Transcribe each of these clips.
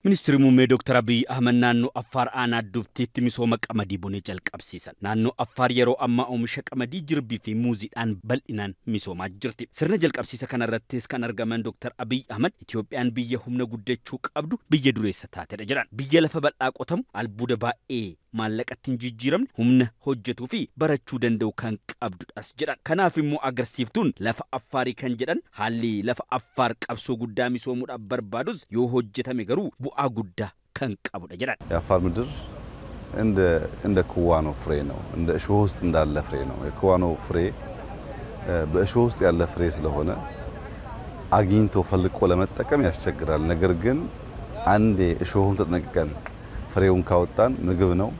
Ministeerri muummee Dooktar Abiyyi Ahmed naannoo Affaar aanaa Dubteetti misooma qamadii bonee jalqabsiisan. Naannoo Affaar yeroo amma oomisha qamadii jirbii fi muuziidhaan bal'inaan misoomaa jirti. Sirna jalqabsiisa kana irrattis kan argaman Dooktar Abiyyi Ahmed Itoophiyaan biyya humna guddachuu qabdu biyya dureessa taatedha jedhan. Biyya lafa bal'aa qotamu albuuda baay'ee maallaqatti hin jijjiiramne humna hojjetuu fi barachuu danda'u kan qabdudhas jedhan. Kanaaf immoo agarsiiftuun lafa affaarii kan jedhan haalli lafa affaar qabsoo guddaa misoomuudhaaf barbaadus yoo hojjetame garuu bu'aa guddaa kan qabudha jedhan. የአፋር ምድር እንደ እንደ ክዋኖ ፍሬ ነው። እንደ እሾህ ውስጥ እንዳለ ፍሬ ነው። የክዋኖ ፍሬ በእሾህ ውስጥ ያለ ፍሬ ስለሆነ አግኝቶ ፈልቆ ለመጠቀም ያስቸግራል። ነገር ግን አንዴ እሾሁን ተጠንቅቀን ፍሬውን ካወጣን ምግብ ነው።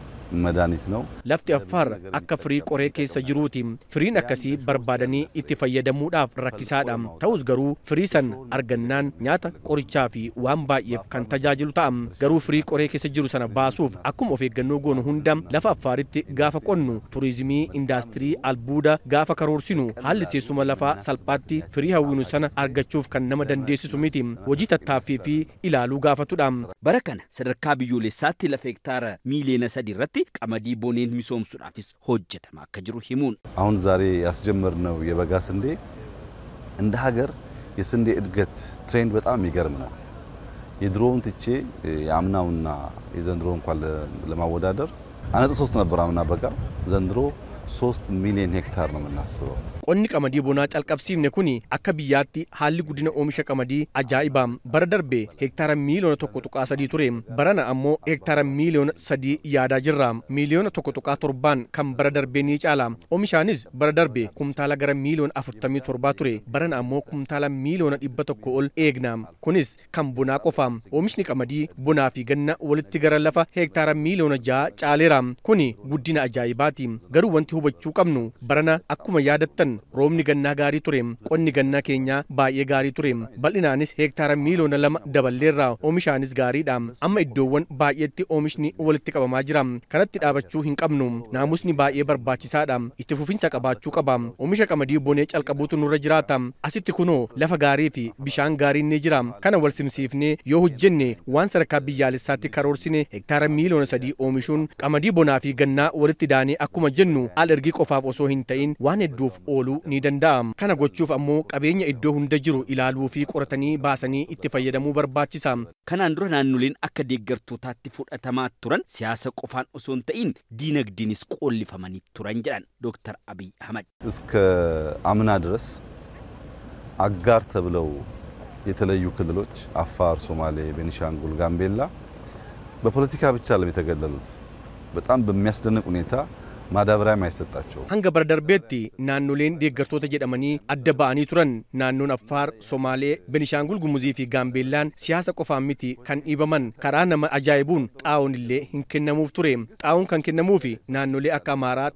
መድኃኒት ነው። ለፍቲ አፋር አካ ፍሪ ቆሬ ኬሰ ጅሩቲ ፍሪን አከሲ በርባደኒ ኢት ፈየደሙዳፍ ረኪሳዳ ተውስ ገሩ ፍሪ አርገናን ኛታ ቆሪቻ ፊ ዋን ባየፍ ከን ተጃጅሉ ታም ገሩ ፍሪ ቆሬ ኬሰ ጅሩ ሰነ ባሱፍ አኩም ኦፌ ገኖ ጎኑ ሁንዳ ለፈ አፋሪት ጋፈ ቆኑ ቱሪዝሚ ኢንዳስትሪ አልቡዳ ጋፈ ከሮርሲኑ ሀል ቴሱመ ለፋ ሰልጳቲ ፍሪ ሀዊኑ ሰነ አርገቹፍ ከን ነመ ደንዴሲሱ ሚቲ ወጂ ተታፊ ፊ ኢላሉ ጋፈቱዳ በረከነ ሰደርካ ብዮሌሳቲ ለፌክታረ ሚሊየነ ሰዲ ቀመዲ ቦኔን ሚሶምሱዳፊስ ሆጀተማ ከጅሩ ሂሙን አሁን ዛሬ ያስጀመርነው የበጋ ስንዴ እንደ ሀገር የስንዴ እድገት ትሬንድ በጣም ይገርም ነው። የድሮውን ትቼ የአምናውና የዘንድሮ እንኳን ለማወዳደር አነጥ ሶስት ነበር አምና በጋ ዘንድሮ ሶስት ሚሊዮን ሄክታር ነው የምናስበው። ቆኒ ቀመዲ ቦና ጫልቀብሲብኔ ኩኒ አከ ብያቲ ሀሊ ጉዲነ ኦሚሸ ቀመዲ አጃኢባም በረ ደርቤ ሄክታረ ሚሊዮነ ቶኮ ጡቃ ሰዲ ቱሬም በረነ አሞ ሄክታረ ሚሊዮነ ሰዲ ያዳ ጅራም ሚሊዮነ ቶኮ ጡቃ ቶርባን ከም በረ ደርቤ ኒ ጫላም ኦሚሻኒዝ በረ ደርቤ ኩምታለ ገረ ሚሊዮን አፉርተሚ ቶርባ ቱሬ በረነ አሞ ኩምታለ ሚሊዮነ ዲበ ቶኮ ኦል ኤግናም ኩኒስ ከም ቡና ቆፋም ኦሚሽኒ ቀመዲ ቡና ፊ ገነ ወልቲ ገረ ለፈ ሄክታረ ሚሊዮነ ጃ ጫሌራም ኩኒ ጉዲነ አጃኢባቲም ገሩ ወንቲ hubachuu qabnu barana akkuma yaadattan roobni gannaa gaarii ture qonni gannaa keenyaa baay'ee gaarii ture bal'inaanis heektaara miiloona lama daballeerra oomishaanis gaariidha amma iddoowwan baay'eetti oomishni walitti qabamaa jira kanatti dhaabachuu hin qabnu naamusni baay'ee barbaachisaadha itti fufinsa qabaachuu qaba oomisha qamadii bonee calqabuutu nurra jiraata asitti kunoo lafa gaarii fi bishaan gaariin ni jira kana wal simsiifnee yoo hojjenne waan sadarkaa biyyaalessaatti karoorsine heektaara miiloona sadii oomishuun qamadii bonaa fi gannaa walitti daanee akkuma jennu maal ergi qofaaf osoo hin ta'in waan hedduuf ooluu ni danda'ama. Kana gochuuf ammoo qabeenya iddoo hunda jiru ilaaluu fi qoratanii baasanii itti fayyadamuu barbaachisa. Kanaan dura naannoleen akka deeggartootaatti fudhatamaa turan siyaasa qofaan osoo hin ta'in diinagdeenis qoollifamanii turan jedhan ዶክተር አብይ አህመድ እስከ አምና ድረስ አጋር ተብለው የተለዩ ክልሎች አፋር፣ ሶማሌ፣ ቤኒሻንጉል፣ ጋምቤላ በፖለቲካ ብቻ ለም የተገለሉት በጣም በሚያስደንቅ ሁኔታ ማዳበሪያም አይሰጣቸው። ሀንገ በረደር ቤቲ ናኑሌን ዴገርቶተ ጀደመኒ አደ ቱረን ናኑን አፋር፣ ሶማሌ፣ ቤኒሻንጉል ጉሙዚ ፊ ጋምቤላን ሲያሰ ቆፋ ሚቲ ከን ኢበመን ከራ ነመ አጃይቡን ጣውን ሌ ሂንክነሙፍ ቱሬም ጣውን ከንክነሙፊ ናኑሌ አካ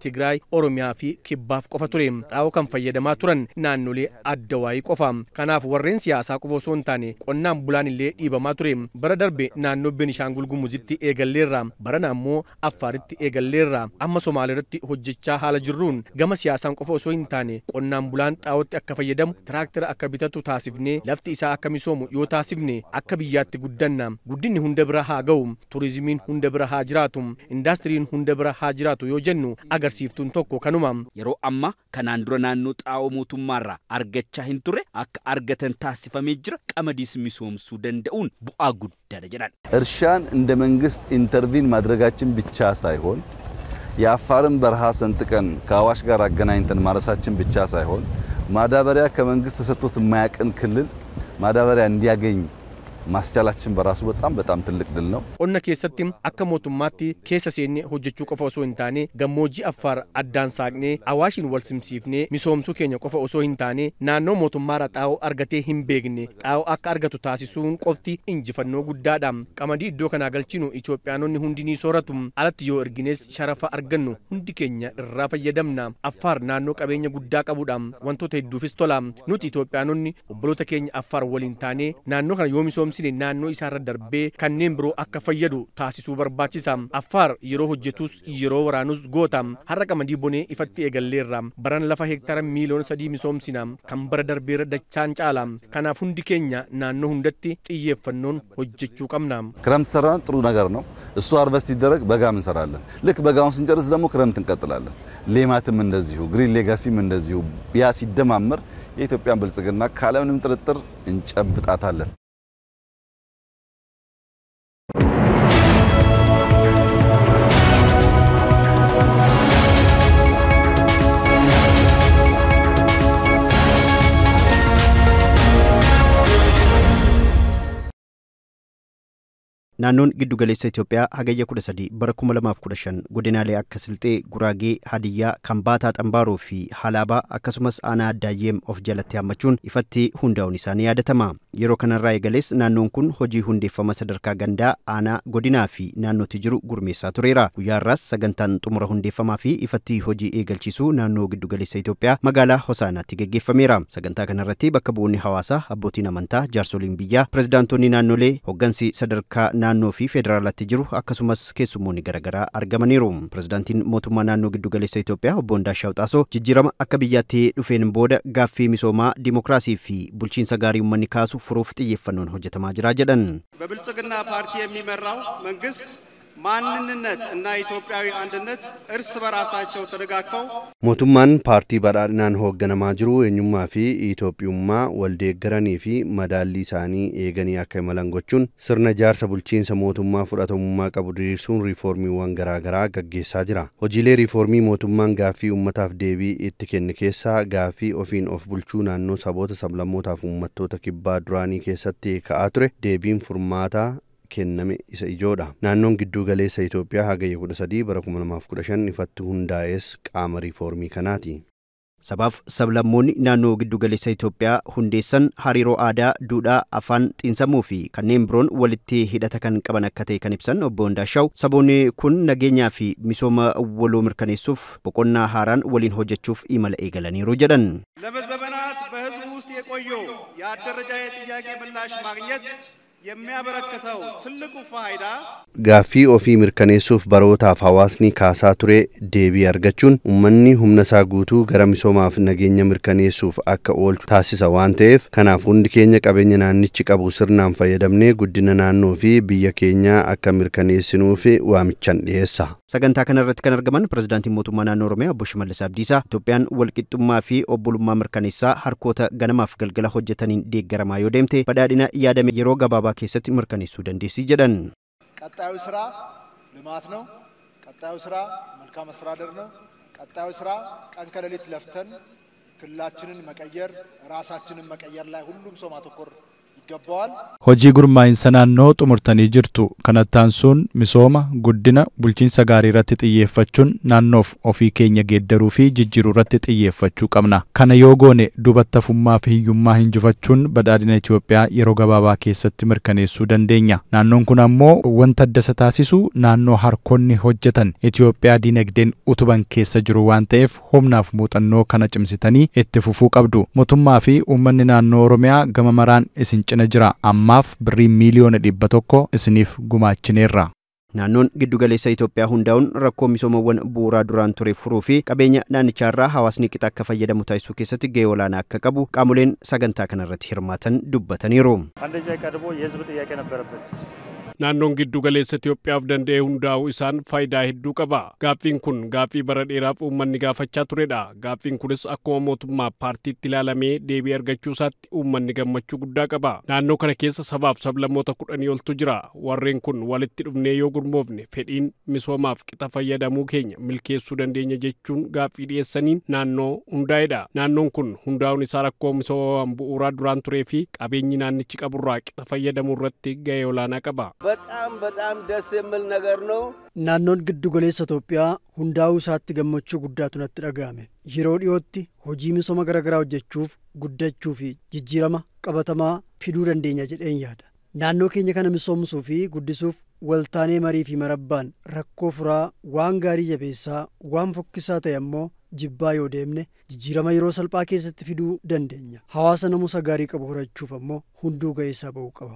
ትግራይ፣ ኦሮሚያ ፊ ኪባፍ ቆፈ ቱሬም ጣው ከን ፈየደማ ቱረን ናኑሌ አደዋይ ቆፋም ከናፍ ወሬን ሲያሳ ቁፎ ሶንታኔ ቆናም ቡላን ሌ ኢበማ ቱሬም በረደርቤ ናኖ ቤኒሻንጉል ጉሙዚቲ ኤገሌራ በረናሞ አፋሪቲ ኤገሌራ አመ ሶማሌ irratti hojjechaa haala jirruun gama siyaasaan qofa osoo hin taane qonnaan bulaan xaa'ootti akka fayyadamu tiraaktera akka bitatu taasifne lafti isaa akka misoomu yoo taasifne akka biyyaatti guddanna guddinni hunda bira haa ga'u turizimiin hunda bira haa jiraatu indaastiriin hunda bira haa jiraatu yoo jennu agarsiiftuun tokko kanuma. Yeroo amma kanaan dura naannoo xaa'oo mootummaarraa argachaa hin turre akka argatan taasifamee jira qamadiis misoomsuu danda'uun bu'aa guddaadha jedhan. እርሻን እንደ መንግስት ኢንተርቪን ማድረጋችን ብቻ ሳይሆን የአፋርን በረሃ ሰንጥቀን ከአዋሽ ጋር አገናኝተን ማረሳችን ብቻ ሳይሆን ማዳበሪያ ከመንግስት ተሰጥቶት የማያቅን ክልል ማዳበሪያ እንዲያገኝ ማስቻላችን በራሱ በጣም በጣም ትልቅ ድል ነው። ቆነ ኬሰቲም አከ ሞቱማቲ ኬሰ ሴኒ ሆጀቹ ቆፈ ኦሶ ገሞጂ አፋር አዳን ሳቅኔ አዋሽን ወልስምሲፍኔ ሚሶምሱ ኬኛ ቆፈ ኦሶ ሂንታኔ ናኖ ሞቱማራ ጣው አርገቴ ሂንቤግኔ ጣው አከ አርገቱ ታሲሱን ቆፍቲ እንጅፈኖ ጉዳዳም ቀመዲ እዶ ከና ገልቺኑ ኢትዮጵያኖኒ ሁንዲኒ ሶረቱም አለት ዮ እርግኔስ ሸረፋ አርገኑ ሁንዲ ኬኛ እራ ፈየደምና አፋር ናኖ ቀቤኘ ጉዳ ቀቡዳም ወንቶተ ሂዱ ፊስቶላም ኑት ኢትዮጵያኖኒ ኦቦሎተ ኬኛ አፋር ወሊንታኔ ናኖ ከና ዮሚሶም barumsi naannoo isaarra darbee kanneen biroo akka fayyadu taasisuu barbaachisa. Affaar yeroo hojjetus yeroo waraanus goota har'a qamadii bonee ifatti eegalleerra baran lafa heektaara miiliyoona sadii misoomsina kan bara darbeera dachaan caala kanaaf hundi keenya naannoo hundatti xiyyeeffannoon hojjechuu qabna። Kiramti ክረምት ሰራን ጥሩ ነገር ነው። እሱ አርቨስት ይደረግ በጋም እንሰራለን። ልክ በጋውን ስንጨርስ ደግሞ ክረምት እንቀጥላለን። ሌማትም እንደዚሁ ግሪን ሌጋሲም እንደዚሁ ያ ሲደማመር የኢትዮጵያን ብልጽግና ካለምንም ጥርጥር እንጨብጣታለን። Naannoon giddu galeessa Itoophiyaa hagayya 13 bara 2015 godinaalee akka Silxee, Guraagee, Hadiyyaa, Kambaataa, Xambaaroo fi Halaabaa akkasumas aanaa Addaayyeem of jalatti hammachuun ifatti hundaa'uun isaanii yaadatama. Yeroo kanarraa eegalees naannoon kun hojii hundeeffama sadarkaa gandaa aanaa godinaa fi naannootti jiru gurmeessaa tureera. Guyyaarraas sagantaan xumura hundeeffamaa fi ifatti hojii eegalchisuu naannoo giddu galeessa Itoophiyaa magaalaa Hosaanaatti geggeeffameera. Sagantaa kanarratti bakka bu'oonni hawaasaa, abbootiin amantaa, jaarsoliin biyyaa, pirezidaantoonni naannolee, hoggansi sadarkaa naannoo fi federaalatti jiru akkasumas keessummoonni garaagaraa argamaniiru. Pirezidaantiin mootummaa naannoo giddugaleessa Itoophiyaa obbo Ndaashaw Xaasoo jijjiirama akka biyyaatti dhufeen booda gaaffii misoomaa diimokiraasii fi bulchiinsa gaarii uummanni kaasu furuuf xiyyeeffannoon hojjetamaa jira jedhan። በብልጽግና ፓርቲ የሚመራው መንግስት ማንነት እና ኢትዮጵያዊ አንድነት እርስ በራሳቸው ተደጋግፈው ሞቱማን ፓርቲ በራድናን ሆገነማ ጅሩ የኙማ ፊ ኢትዮጵዩማ ወልዴ ገረኔ ፊ መዳሊ ሳኒ የገኒ አካይ መለንጎቹን ስርነ ጃርሰ ቡልቺንሰ ሞቱማ ፉጠተሙማ ቀቡ ድሪርሱን ሪፎርሚዋን ገራገራ ገጌሳ ጅራ ሆጂሌ ሪፎርሚ ሞቱማን ጋፊ ኡመታፍ ዴቢ ኢት ኬሳ ጋፊ ኦፊን ኦፍ ቡልቹ ናኖ ሰቦተ ሰብለሞታፍ ኡመቶተ ኪባ ዱራኒ ኬሰቴ ከአቱሬ ዴቢን ፉርማታ kenname isa ijoodha naannoon gidduu galeessa Itoophiyaa hagayya 13 bara 2015 ifatti hundaa'es qaama riifoormii kanaati. Sabaaf sablammoonni naannoo giddugaleessa Itoophiyaa hundeessan hariiroo aadaa, duudhaa, afaan, xiinsammuu fi kanneen biroon walitti hidhata kan qaban akka ta'e kan ibsan obbo hundaashaw Saboonni kun nageenyaa fi misooma waloo mirkaneessuuf boqonnaa haaraan waliin hojjechuuf imala eegalaniiru jedhan። ለበዘመናት በሕዝብ ውስጥ የቆየው የአደረጃጀት ጥያቄ ምላሽ ማግኘት የሚያበረክተው ትልቁ ፋይዳ ጋፊ ኦፊ ምርከኔሱፍ በሮታ ፋዋስኒ ካሳ ቱሬ ዴቢ አርገቹን ኡመኒ ሁምነሳ ጉቱ ገረሚሶማፍ ነገኘ ምርከኔሱፍ አከ ኦልቹ ታሲሰ ዋን ተኤፍ ከናፍ ሁንድ ቀቡ ስርናን ፈየደምኔ ጉድነ ናኖ ፊ ኬኛ አከ ምርከኔስኑፍ ዋምቸን ዲሄሳ ሰገንታ ከነረት ከን ርገመን ፕሬዚዳንት ሞቱማ ናኖ ኦሮሚያ ኦቦ ሽመልስ አብዲሳ ኢትዮጵያን ወልቂጡማ ፊ ኦቦሉማ ምርከኔሳ ሀርኮተ ገነማፍ ገልግላ ሆጀተኒን ዴገረማ ዮ ደምቴ በዳዲና እያደሜ gabaabaa keessatti mirkaneessuu dandeessi jedhan ቀጣዩ ስራ ልማት ነው። ቀጣዩ ስራ መልካም አስተዳደር ነው። ቀጣዩ ስራ ቀን ከሌሊት ለፍተን ክልላችንን መቀየር፣ ራሳችንን መቀየር ላይ ሁሉም ሰው ማተኮር Hojii gurmaa'iinsa naannoo xumurtanii jirtu kanattaan sun misooma, guddina, bulchiinsa gaarii irratti xiyyeeffachuun naannoof ofii keenya geeddaruu fi jijjiiru irratti xiyyeeffachuu qabna. Kana yoo goone dubattafummaa fi hiyyummaa hin jufachuun Itoophiyaa yeroo gabaabaa keessatti mirkaneessuu dandeenya. Naannoon kun ammoo wanta adda isa taasisu naannoo harkoonni hojjetan Itoophiyaa dinagdeen utuban keessa jiru waan ta'eef humnaaf muuxannoo kana cimsitanii itti fufuu qabdu. fi uummanni naannoo Oromiyaa gama maraan cina jira. Ammaaf birrii miiliyoona dhibba tokko isiniif gumaachineerra. Naannoon giddugaleessa Itoophiyaa hundaa'uun rakkoo misoomawwan bu'uuraa duraan ture furuu fi qabeenya naannichaarraa hawaasni qixa akka fayyadamu taasisuu keessatti gahee olaanaa akka qabu qaamoleen sagantaa kanarratti hirmaatan dubbataniiru. Andeጃ ቀርቦ የህዝብ ጥያቄ ነበረበት naannoon giddu galeessa Itoophiyaaf danda'e hundaa'uu isaan faayidaa hedduu qaba. Gaaffiin kun gaaffii bara dheeraaf uummanni gaafachaa turedha. Gaaffiin kunis akkuma mootummaa paartiitti ilaalamee deebii argachuu isaatti uummanni gammachuu guddaa qaba. Naannoo kana keessa sabaaf sablammoota kudhanii oltu jira. Warreen kun walitti dhufnee yoo gurmoofne fedhiin misoomaaf qixa fayyadamuu keenya milkeessuu dandeenya jechuun gaaffii dhiyeessaniin naannoo hundaa'edha. Naannoon kun hundaa'uun isaa rakkoo misoomaan bu'uuraa duraan turee fi qabeenyi naannichi qaburraa qixa fayyadamuu irratti ga'ee olaanaa qaba. በጣም በጣም ደስ mil ነገር Naannoon giddu galeessa Itoophiyaa hundaa'uu isaatti gammachuu guddaatu natti dhaga'ame. Yeroo dhiyootti hojii misooma garaa hojjechuuf guddachuu fi jijjiirama qabatamaa fiduu dandeenya jedheen yaada. Naannoo keenya kana misoomsuu fi guddisuuf waltaanee marii fi marabbaan rakkoo furaa waan gaarii jabeessaa waan fokkisaa ta'e ammoo jibbaa yoo deemne jijjiirama yeroo salphaa keessatti fiduu dandeenya. Hawaasa isa gaarii qabu horachuuf ammoo hunduu ga'eessaa ba'uu qaba.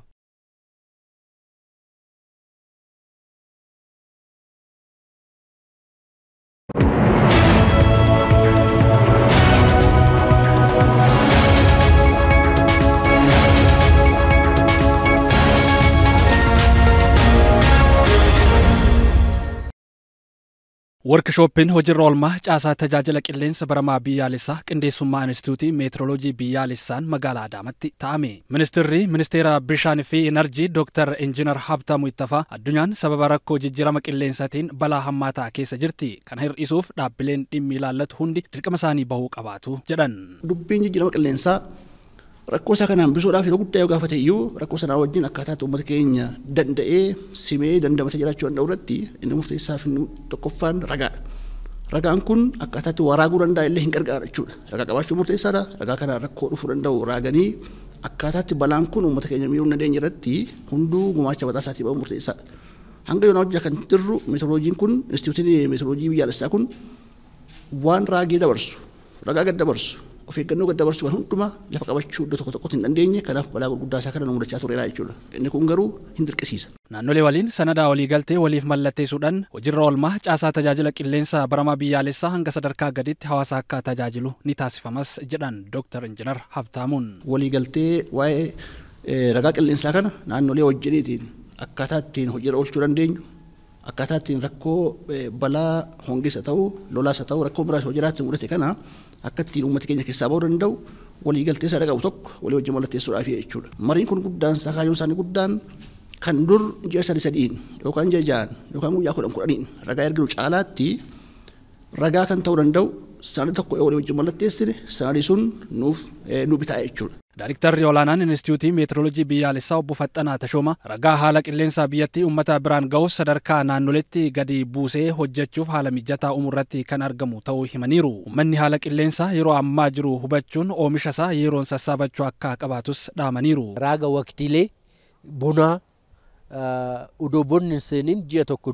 ወርክሾፕን ሆጅር ኦልማ ጫሳ ተጃጅለ ቅሌንስ በረማ ቢያሌሳ ቅንዴሱማ ኢንስቲቱቲ ሜትሮሎጂ ቢያሌሳን መጋላ ዳመት ታሜ ሚኒስትሪ ሚኒስቴራ ብሻን ኢነርጂ ዶክተር ኢንጂነር ሃብታ ይተፋ አዱኛን ሰበበ ረኮ ጅጅረመ ቅሌንሰቲን በላ ሀማታ ኬሰ ጅርቲ ከነ ኢሱፍ ዳብሌን ዲሚላለት ሁንዲ ድርቅመሳኒ በሁ ቀባቱ ጀደን ዱቢን ጅጅረመ ቅሌንሳ rakkoo isaa kanaan bisuudhaaf yeroo guddaa yoo gaafate iyyuu rakkoo sanaa wajjin akkaataa uummata keenya danda'ee simee dandamatee jiraachuu danda'u irratti inni murteessaa fi tokkoffaan ragaadha. Ragaan kun akkaataa itti waraaguu danda'a illee hin gargaara jechuudha. Ragaa qabaachuu murteessaadha. Ragaa kanaan rakkoo dhufuu danda'u raaganii akkaataa itti balaan kun uummata keenya miidhuu dandeenye irratti hunduu gumaacha mataa isaatii qabu murteessaadha. Hanga yoo hojjaa kan jirru meetiroloojiin kun instituutiin meetiroloojii biyyaalessaa kun waan raagee dabarsu ragaa gad dabarsu of eeggannoo gaddabarsuu waan hundumaa lafa qabachuu iddoo tokko tokkotti hin dandeenye kanaaf balaa gurguddaa isaa kana nu mudachaa tureera jechuudha. Inni kun garuu hin dirqisiisa. Naannolee waliin sanadaa walii galtee waliif mallatteessuudhaan hojiirra oolmaa caasaa tajaajila qilleensa baramaa biyyaalessaa hanga sadarkaa gaditti hawaasa akka tajaajilu ni taasifamas jedhan Dooktar Injinar Habtaamuun. Walii galtee waa'ee ragaa qilleensaa kana naannolee wajjiniitiin akkaataa ittiin hojiirra oolchuu dandeenyu akkaataa ittiin rakkoo balaa hongeessa ta'u lolaasa ta'u rakkoo muraasa yoo jiraatti mudate kana akka ittiin uummati keenya keessaa bahuu danda'u walii galtee isaa dhaqabu tokko walii wajjin mallatteessuudhaaf jechuudha. Mariin kun guddaan isaa kaayyoon isaanii guddaan kan dur ji'a sadi sadiin yookaan ji'a ja'aan yookaan guyyaa kudhan kudhaniin ragaa erginu caalaatti ragaa kan ta'uu danda'u saani tokko walii wajjin mallatteessine saani sun nuuf nu bitaa jechuudha. ዳይሬክተር የኦላናን ኢንስቲትዩት ሜትሮሎጂ ቢያሌሳ ኦቦ ፈጠና ተሾማ ረጋ ሀለ ቅሌንሳ ብየቲ ኡመተ ብራን ገው ሰደርካ ናኖሌቲ ገዲ ቡሴ ሆጀቹፍ ሀለ ሚጀታ ኡሙረቲ ከን ተው ሂመኒሩ ኡመኒ ሀለ ቅሌንሳ የሮ አማ ሁበቹን ኦሚሸሳ የሮን ሰሳበቹ አካ ቀባቱስ ዳመኒሩ ራገ ወክቲሌ ቡና ኡዶ ቦን ሴኒን ጅየ ቶኮ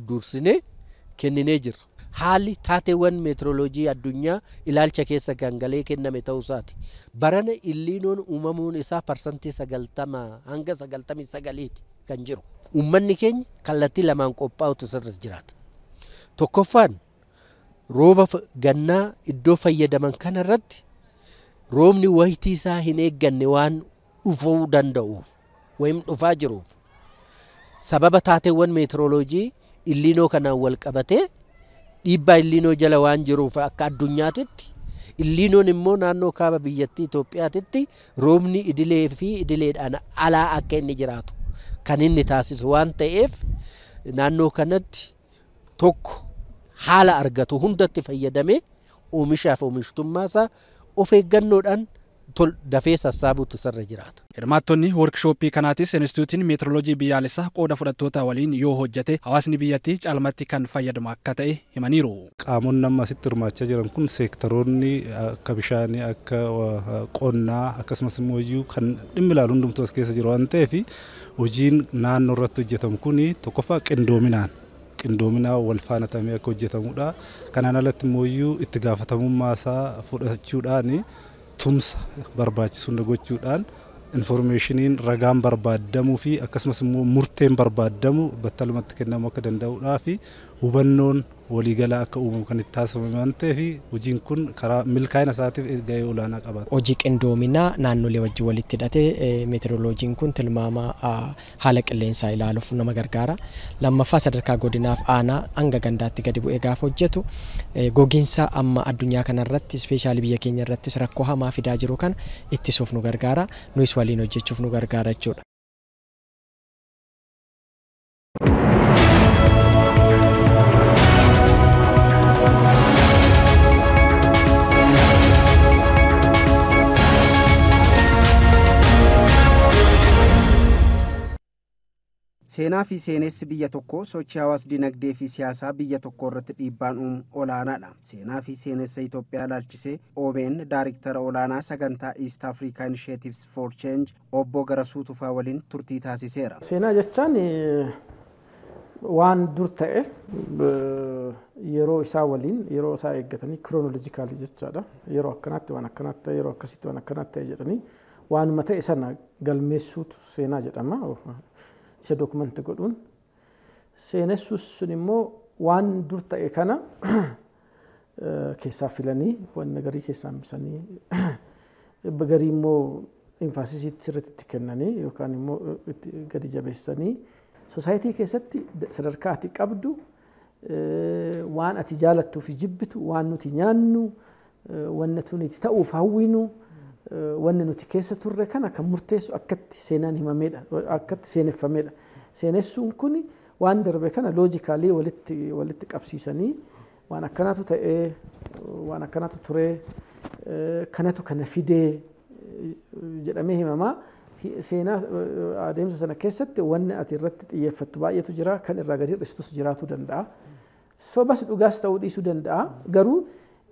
haali taateewwan meetiroloojii addunyaa ilaalcha keessa gangalee kenname ta'uusaati. Barana illiinoon uumamuun isaa parsantii sagaltamaa hanga sagaltamii sagaliiti kan jiru. Uummanni keenya kallattii lamaan qophaa'utu sirri jiraata. Tokkoffaan rooba gannaa iddoo fayyadaman kanarratti roobni wayitii isaa hin eegganne waan dhufuu danda'uuf wayim dhufaa jiruuf sababa taateewwan meetiroloojii illiinoo kanaan walqabatee. dhiibbaa illiinoo jala waan jiruuf akka addunyaatitti illiinoon immoo naannoo kaaba biyyattii Itoophiyaatitti roobni idilee fi idileedhaan alaa akka inni jiraatu kan inni taasisu waan ta'eef naannoo kanatti tokko haala argatu hundatti fayyadamee oomishaaf oomishtummaa isaa of eeggannoodhaan tol dafee sassaabuutu sarra jiraata. Hirmaattonni workshoppii kanaatis Inistituutiin meetiroolojii biyyaalessaa qooda fudhattoota waliin yoo hojjate hawaasni biyyattii caalmatti kan fayyadamu akka ta'e himaniiru. Qaamonni amma asitti hirmaachaa jiran kun seektaroonni akka bishaanii akka qonnaa akkasumas immoo iyyuu kan dhimmi ilaalu hundumtuu as keessa jiru waan ta'eef hojiin naannoo irratti hojjetamu kun tokkoffaa qindoominaan. qindoominaa wal faana ta'ee akka hojjetamudha. Kanaan alatti immoo itti gaafatamummaa isaa fudhachuudhaan tumsa barbaachisu gochuudhaan informeeshiniin ragaan barbaadamuu fi akkasumas immoo murteen barbaadamu battalumatti kennamuu akka danda'uudhaa fi hubannoon waliigala akka uumamu kan itti taasifamu waan ta'eef hojiin kun karaa milkaa'ina isaatiif gahee olaanaa qaba. Hojii qindoominaa naannolee wajjin walitti hidhatee meteoroloojiin kun tilmaama haala qilleensaa ilaaluuf nama gargaara. Lammaffaa sadarkaa godinaaf aanaa hanga gandaatti gadi bu'ee gaafa hojjetu gogiinsa amma addunyaa kanarratti ispeeshaalii biyya keenya irrattis rakkoo hamaa fidaa jiru kan ittisuuf nu gargaara. Nuyis waliin hojjechuuf nu gargaara jechuudha. Seenaa fi seenessi biyya tokkoo sochii hawaas dinagdee fi siyaasaa biyya tokko irratti dhiibbaan uumu olaanaadha. Seenaa fi seenessa Itoophiyaa laalchisee obeen daariktara olaanaa sagantaa East Africa Initiatives for Change obbo Garasuu Tufaa waliin turtii taasiseera. Seenaa jechaan waan dur ta'e yeroo isaa waliin yeroo isaa eeggatanii kiroonolojikaalii jechaadha. Yeroo akkanaatti waan akkanaatti ta'e jedhanii waanuma ta'e sana galmeessuutu seenaa jedhama. isa dookumanti godhuun seenessus sun immoo waan dur ta'e kana eh, keessaa filanii waan garii keessaa hambisanii garii immoo infaasisii irratti kennanii yookaan immoo eh, gadi jabeessanii sosaayitii keessatti sadarkaa ati qabdu eh, waan ati jaalattuu fi jibbitu waan nuti nyaannu wanna tunitti ta'uuf hawwinu wanni nuti keessa turre kana kan murteessu akkatti seenaan himameedha seenessuun kun waan darbe kana loojikaalii walitti qabsiisanii waan akkanaatu ta'ee waan akkanaatu turee eh, kanatu kana fidee eh, jedhamee himamaa seenaa eh, adeemsa sana keessatti wanni ati irratti xiyyeeffattu baay'eetu jira kan irraa gadi hir'istuus jiraatu danda'a sobas dhugaas ta'uu dhiisuu danda'a garuu.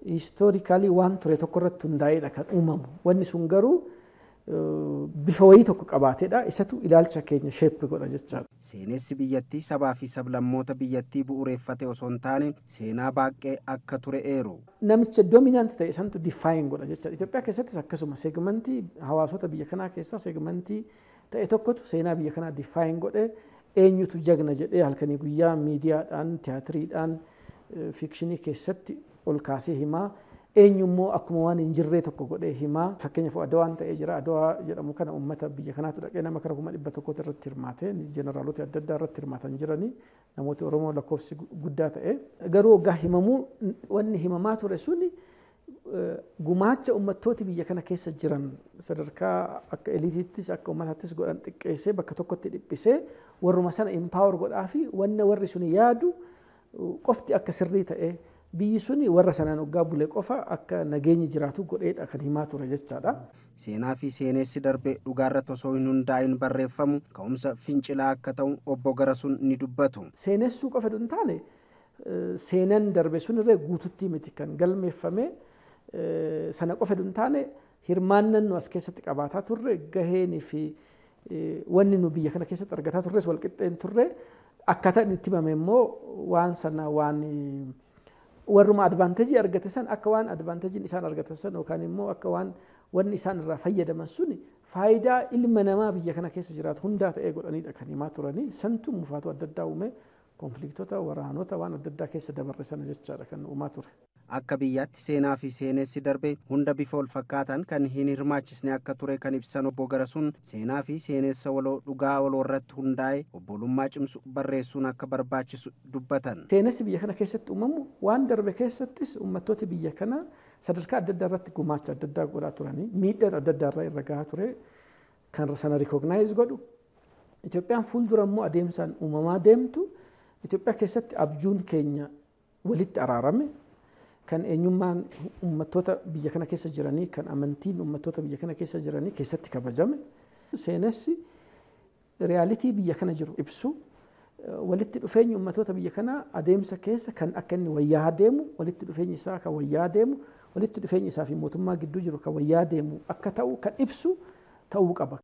istoorikaalii waan ture tokko tokkorratti hundaa'eedha kan uumamu wanni sun garuu bifa wayii tokko qabaateedha isatu ilaalcha keenya sheeppi godha jechaa. Seenessi biyyattii sabaa fi sablammoota biyyattii bu'uureffate osoo hin taane seenaa baaqee akka ture eeru. Namicha dominant ta'e santu difaayin godha jechaadha. Itoophiyaa keessattis akkasuma seegmentii hawaasota biyya kanaa keessaa seegmentii ta'e tokkotu seenaa biyya kanaa difaayin godhe eenyutu jagna jedhee halkanii guyyaa miidiyaadhaan, tiyaatiriidhaan, fikshinii keessatti ol kaasee himaa eenyummoo akkuma waan hin jirree tokko godhee himaa fakkeenyaaf adawaan ta'ee jira adawaa jedhamu kana uummata biyya kanaatu dhaqee nama kara kuma dhibba tokkooti irratti hirmaate jeenaraalota adda addaa irratti hirmaatan jiranii namoota oromoo lakkoofsi guddaa ta'e garuu waggaa himamuu wanni himamaa ture suni eh, gumaacha uummattooti biyya kana keessa jiran sadarkaa akka eliitiittis akka uummatattis godhan xiqqeessee bakka tokkotti dhiphisee warruma sana impaawar godhaa fi wanna warri suni yaadu qofti akka sirrii ta'ee biyyi suni warra sanaan hoggaa bulee qofa akka nageenyi jiraatu godheedha kan himaa ture jechaadha. Seenaa fi seenessi darbee dhugaarra tosoo hin hundaa'in barreeffamu ka'umsa fincilaa akka ta'u obbo Garasuun ni dubbatu. Seenessuu qofa hin taane e, seenan darbe sunirree guututti miti kan galmeeffame e, sana qofa hin taane hirmaannan nu as keessatti qabaataa turre gaheen fi e, wanni nu biyya kana keessatti argataa turres walqixxeen turre akkaataan itti himame immoo waan sana waan. warruma advaanteejii argate san akka waan advaanteejiin isaan argatan san yookaan immoo akka waan wanni isaan irraa fayyadaman sun faayidaa ilma namaa biyya kana keessa jiraatu hundaa ta'ee godhaniidha kan himaa turanii santu mufaatu adda addaa uume konfliktota waraanota waan adda addaa keessa dabarre sana jechaadha kan uumaa ture. akka biyyaatti seenaa fi seenessi darbe hunda bifa walfakkaataan kan hin hirmaachisne akka ture kan ibsan obbo Garasuun seenaa fi seenessa waloo dhugaa waloo irratti hundaa'e obbolummaa cimsu barreessuun akka barbaachisu dubbatan. Seenessi biyya kana keessatti uumamu waan darbe keessattis uummattooti biyya kana sadarkaa adda addaa irratti gumaacha adda addaa godhaa turanii miidhaan adda addaa irraa irra gahaa ture kan sana rikognaayiz godhu. Itoophiyaan fuuldura immoo adeemsaan uumamaa deemtu Itoophiyaa keessatti abjuun keenya walitti araarame kan eenyummaan uummattoota biyya kana keessa jiranii kan amantiin uummattoota biyya kana keessa jiranii keessatti kabajame seenas reyaalitii biyya kana jiru ibsu walitti dhufeenyi uummattoota biyya kana adeemsa keessa kan akka inni wayyaa deemu walitti dhufeenyi isaa kan wayyaa deemu walitti dhufeenyi isaa fi mootummaa gidduu jiru kan wayyaa deemu akka ta'u kan ibsu ta'uu qaba.